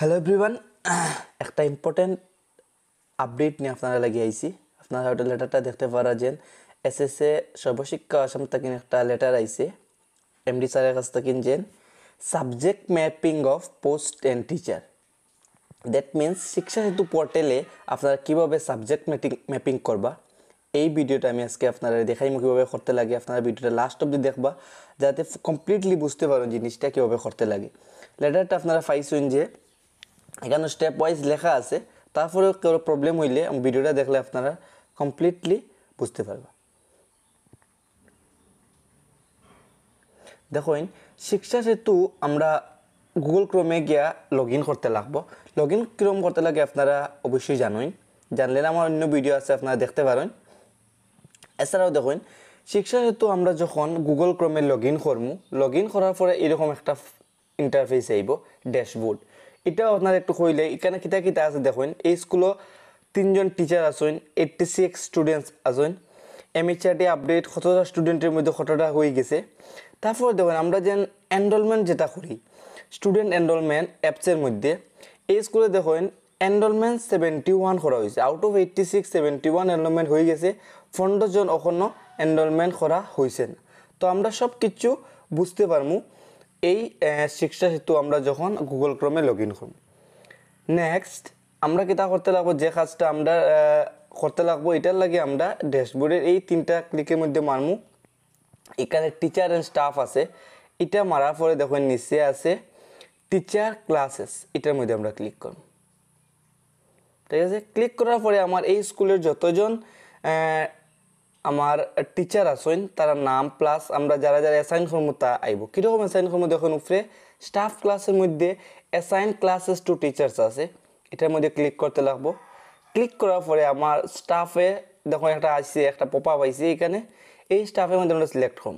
hello everyone একটা important update নিয়ে আপনারা লাগিয়ে আইছি আপনারা ওটা লেটারটা দেখতে পারা যেন S S A Sarva Shiksha Assam তাকিন একটা লেটার এম এমডি স্যারের কাছ তাকিন যেন subject mapping of post and teacher that means Shiksha Setu পোর্টালে আপনারা কীভাবে সাবজেক্ট ম্যাপিং ম্যাপিং করবা এই ভিডিওটা আমি আজকে আপনারা দেখাইমু কীভাবে করতে লাগে আপনারা ভিডিওটা লাস্ট অব্দি দেখবা যাতে কমপ্লিটলি বুঝতে পারেন জিনিসটা কীভাবে করতে লাগে লেটারটা আপনারা পাইছেন যে এখানে স্টেপ ওয়াইজ লেখা আছে তারপরেও কেউ প্রবলেম হইলে আমি ভিডিওটা দেখলে আপনারা কমপ্লিটলি বুঝতে পারবেন দেখুন শিক্ষা সেতু আমরা গুগল ক্রোমে গিয়া লগ ইন করতে লাগবো লগ ইন ক্রোম করতে লাগে আপনারা অবশ্যই জানেন জানলেন আমার অন্য ভিডিও আছে আপনারা দেখতে পারেন এছাড়াও দেখুন শিক্ষা সেতু আমরা যখন গুগল ক্রোমে লগ ইন করবো লগ ইন করার পরে এরকম একটা ইন্টারফেস আইব ড্যাশবোর্ড এটাও আপনার একটু কইলে এখানে কিতা কিতা আছে দেখুন এই স্কুলও তিনজন টিচার আসুন এইটটি সিক্স স্টুডেন্টস আসুন ডি আপডেট কতটা স্টুডেন্টের মধ্যে কতটা হয়ে গেছে তারপর দেখুন আমরা যেন এনরোলমেন্ট যেটা করি স্টুডেন্ট এনরোলমেন্ট অ্যাপসের মধ্যে এই স্কুলে দেখুন এনরোলমেন্ট সেভেন্টি ওয়ান করা হয়েছে out of eighty six seventy one enrolment হয়ে গেছে পনেরো জন এখনও এনরোলমেন্ট করা হয়েছে তো আমরা সব কিছু বুঝতে পারবো এই শিক্ষা সেতু আমরা যখন গুগল ক্রমে লগ ইন করব নেক্সট আমরা কিতা করতে লাগবো যে কাজটা আমরা করতে লাগবো এটার লাগে আমরা ড্যাশবোর্ডের এই তিনটা ক্লিকের মধ্যে মারমু এখানে টিচার অ্যান্ড স্টাফ আছে এটা মারার পরে দেখুন নিচে আছে টিচার ক্লাসেস এটার মধ্যে আমরা ক্লিক করব ঠিক আছে ক্লিক করার পরে আমার এই স্কুলের যতজন আমার টিচার আসইন তারা নাম প্লাস আমরা যারা যারা অ্যাসাইন করবো তা আইব কীরকম অ্যাসাইন করবো দেখুন উপরে স্টাফ ক্লাসের মধ্যে অ্যাসাইন ক্লাসেস টু টিচার্স আছে এটার মধ্যে ক্লিক করতে লাগবো ক্লিক করার পরে আমার স্টাফে দেখুন একটা আসছে একটা পোপা পাইছে এখানে এই স্টাফের মধ্যে আমরা সিলেক্ট হম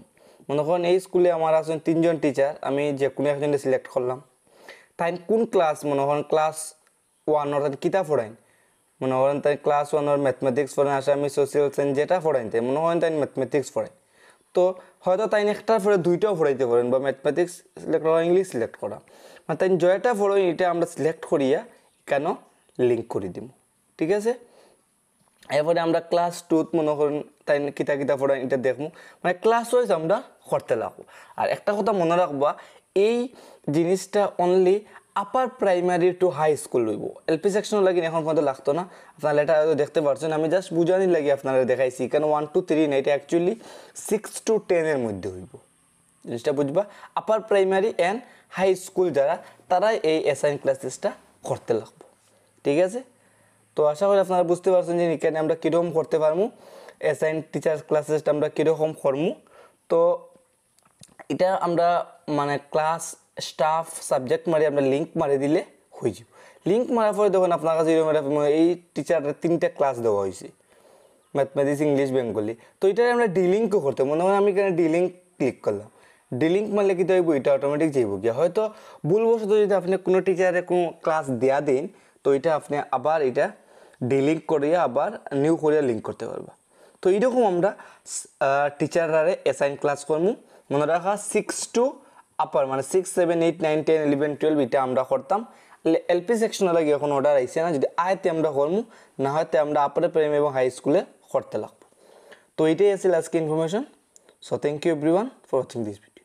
মনে করেন এই স্কুলে আমার আসুন তিনজন টিচার আমি যে কোনো একজনকে সিলেক্ট করলাম তাই কোন ক্লাস মনে করেন ক্লাস ওয়ান অর্থাৎ কিতাব পড়াইন মনে করেন তাই ক্লাস ওয়ানের ম্যাথমেটিক্স পড়েন আসামি সোশ্যাল সায়েন্স যেটা পড়াইন মনে করেন তাই ম্যাথমেটিক্স পড়ে তো হয়তো তাই একটা পরে দুইটাও পড়াইতে পারেন বা ম্যাথমেটিক্স সিলেক্ট করা ইংলিশ সিলেক্ট করা মানে তাই জয়টা পড়েন এটা আমরা সিলেক্ট করিয়া কেন লিঙ্ক করে দিব ঠিক আছে এরপরে আমরা ক্লাস টুত মনে করেন তাই কিতা কিতা পড়া এটা দেখবো মানে ক্লাস ওয়াইজ আমরা করতে লাগবো আর একটা কথা মনে রাখবা এই জিনিসটা only upper primary to high school রইব এলপি সেকশন লাগিন এখন পর্যন্ত লাগতো না আপনারা এটা দেখতে পারছেন আমি জাস্ট বুঝানি লাগি আপনারা দেখাইছি কারণ ওয়ান টু থ্রি না এটা অ্যাকচুয়ালি সিক্স টু টেনের মধ্যে হইব জিনিসটা বুঝবা upper primary and high school যারা তারাই এই অ্যাসাইন ক্লাসেসটা করতে লাগবো ঠিক আছে তো আশা করি আপনারা বুঝতে পারছেন যে এখানে আমরা কীরকম করতে পারবো অ্যাসাইন টিচার ক্লাসেসটা আমরা কীরকম করবো তো এটা আমরা মানে ক্লাস স্টাফ সাবজেক্ট মারি আপনার লিঙ্ক মারি দিলে হয়ে যাব লিঙ্ক মারার পরে দেখুন আপনার কাছে মানে এই টিচারের তিনটা ক্লাস দেওয়া হয়েছে ম্যাথমেটিক্স ইংলিশ বেঙ্গলি তো এটার আমরা ডিলিঙ্কও করতে মনে হয় আমি এখানে ডিলিঙ্ক ক্লিক করলাম ডিলিঙ্ক মারলে কি ওই এটা অটোমেটিক যাইব গিয়া হয়তো ভুলবশত যদি আপনি কোনো টিচারে কোনো ক্লাস দেয়া দিন তো এটা আপনি আবার এটা ডিলিঙ্ক করিয়া আবার নিউ করিয়া লিঙ্ক করতে পারবা তো এইরকম আমরা টিচাররারে অ্যাসাইন ক্লাস করবো মনে রাখা সিক্স টু আপার মানে six seven eight nine ten eleven twelve এটা আমরা করতাম এলপি সেকশনের লাগে এখন অর্ডার আইসে না যদি আয়তে আমরা করবো না হয়তো আমরা আপার প্রাইম এবং হাই স্কুলে করতে লাগবো তো এটাই আছে আজকে information so thank you everyone for watching this video